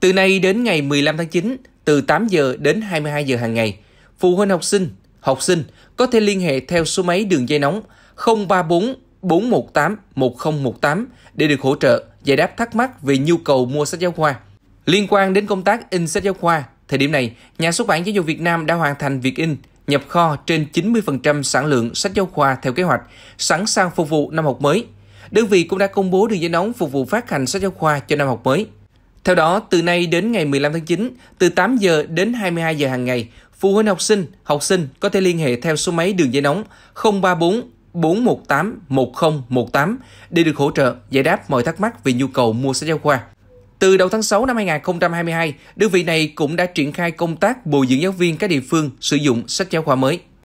Từ nay đến ngày 15 tháng 9, từ 8 giờ đến 22 giờ hàng ngày, phụ huynh học sinh, học sinh có thể liên hệ theo số máy đường dây nóng 034 418 1018 để được hỗ trợ giải đáp thắc mắc về nhu cầu mua sách giáo khoa. Liên quan đến công tác in sách giáo khoa, thời điểm này, nhà xuất bản giáo dục Việt Nam đã hoàn thành việc in, nhập kho trên 90% sản lượng sách giáo khoa theo kế hoạch, sẵn sàng phục vụ năm học mới. Đơn vị cũng đã công bố đường dây nóng phục vụ phát hành sách giáo khoa cho năm học mới. Theo đó, từ nay đến ngày 15 tháng 9, từ 8 giờ đến 22 giờ hàng ngày, phụ huynh học sinh, học sinh có thể liên hệ theo số máy đường dây nóng 034 418 1018 để được hỗ trợ giải đáp mọi thắc mắc về nhu cầu mua sách giáo khoa. Từ đầu tháng 6 năm 2022, đơn vị này cũng đã triển khai công tác bồi dưỡng giáo viên các địa phương sử dụng sách giáo khoa mới.